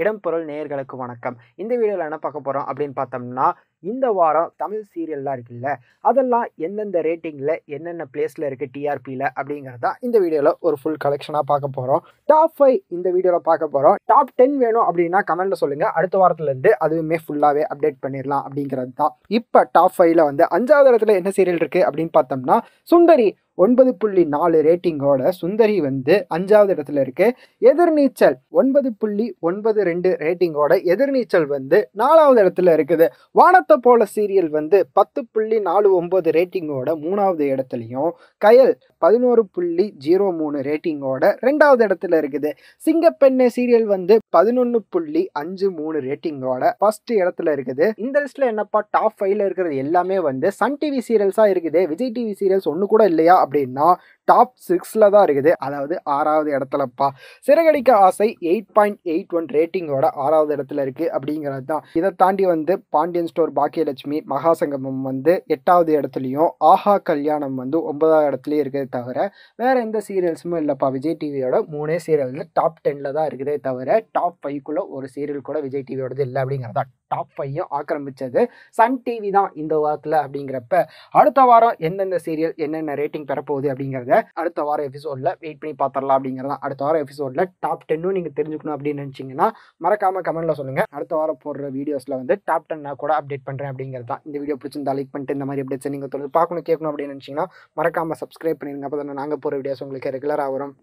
இடம்பொருள் நேயர்களுக்கு வணக்கம் இந்த வீடியோவில் என்ன பார்க்க போகிறோம் அப்படின்னு பார்த்தோம்னா இந்த வாரம் தமிழ் சீரியல்லாம் இருக்குல்ல அதெல்லாம் எந்தெந்த ரேட்டிங்கில் என்னென்ன பிளேஸில் இருக்குது டிஆர்பியில் அப்படிங்கிறது தான் இந்த வீடியோவில் ஒரு ஃபுல் கலெக்ஷனாக பார்க்க போகிறோம் டாப் ஃபைவ் இந்த வீடியோவில் பார்க்க போகிறோம் டாப் டென் வேணும் அப்படின்னா கமெண்ட்டில் சொல்லுங்கள் அடுத்த வாரத்துலேருந்து அதுவுமே ஃபுல்லாகவே அப்டேட் பண்ணிடலாம் அப்படிங்கிறது தான் இப்போ டாப் ஃபைவ்ல வந்து அஞ்சாவது இடத்துல என்ன சீரியல் இருக்குது அப்படின்னு பார்த்தோம்னா சுந்தரி ஒன்பது புள்ளி நாலு ரேட்டிங்கோட சுந்தரி வந்து அஞ்சாவது இடத்துல இருக்கு எதிர்நீச்சல் ஒன்பது புள்ளி ஒன்பது ரெண்டு ரேட்டிங்கோட எதிர்நீச்சல் வந்து நாலாவது இடத்துல இருக்குது வான பார்த்த போல சீரியல் வந்து பத்து புள்ளி நாலு ஒம்பது ரேட்டிங்கோட மூணாவது இடத்துலையும் கயல் பதினோரு புள்ளி ஜீரோ மூணு ரேட்டிங்கோட ரெண்டாவது இடத்துல இருக்குது சிங்கப்பெண்ணே சீரியல் வந்து பதினொன்று புள்ளி அஞ்சு மூணு ரேட்டிங்கோட ஃபர்ஸ்ட் இடத்துல இருக்குது இந்த லிஸ்ட்ல என்னப்பா டாப் ஃபைவ்ல இருக்கிறது எல்லாமே வந்து சன் டிவி சீரியல்ஸாக இருக்குது விஜய் டிவி சீரியல்ஸ் ஒன்று கூட இல்லையா அப்படின்னா டாப் சிக்ஸில் தான் இருக்குது அதாவது ஆறாவது இடத்துலப்பா Siragadikka Aasai eight point eight one ரேட்டிங்கோட ஆறாவது இடத்துல இருக்குது அப்படிங்கிறது தான் இதை தாண்டி வந்து பாண்டியன் ஸ்டோர் பாக்கியலட்சுமி மகாசங்கமம் வந்து எட்டாவது இடத்துலையும் ஆஹா கல்யாணம் வந்து ஒன்பதாவது இடத்துலையும் இருக்கிறதே தவிர வேறு எந்த சீரியல்ஸும் இல்லைப்பா விஜய் டிவியோட மூணே சீரியல் வந்து டாப் டென்னில் தான் இருக்குதே தவிர டாப் ஃபைவ்க்குள்ளே ஒரு சீரியல் கூட விஜய் டிவியோடது இல்லை அப்படிங்கிறதான் டாப் ஃபையும் ஆக்கிரமிச்சது சன் டிவி தான் இந்த வாரத்தில் அப்படிங்கிறப்ப அடுத்த வாரம் எந்தெந்த சீரியல் என்னென்ன ரேட்டிங் பெறப்போகுது அப்படிங்கிறத அடுத்த வாரம் எபிசோடில் வெயிட் பண்ணி பார்த்துடலாம் அப்படிங்கிறத அடுத்த வாரம் எபிசோடில் டாப் டென்னும் நீங்கள் தெரிஞ்சுக்கணும் அப்படின்னு நினச்சிங்கன்னா மறக்காமல் கமெண்ட்டில் சொல்லுங்கள் அடுத்த வாரம் போடுற வீடியோஸில் வந்து டாப் டென் நான் கூட அப்டேட் பண்ணுறேன் அப்படிங்கிறது தான் இந்த வீடியோ பிடிச்சிருந்தா லைக் பண்ணிட்டு இந்த மாதிரி அப்டேட்ஸ் நீங்கள் தொடர்ந்து பார்க்கணும் கேட்கணும் அப்படின்னு நினச்சிங்கன்னா மறக்காமல் சப்ஸ்கிரைப் பண்ணிடுங்க அப்போ தான் நாங்கள் போகிற வீடியோஸ் உங்களுக்கு ரெகுலராக வரும்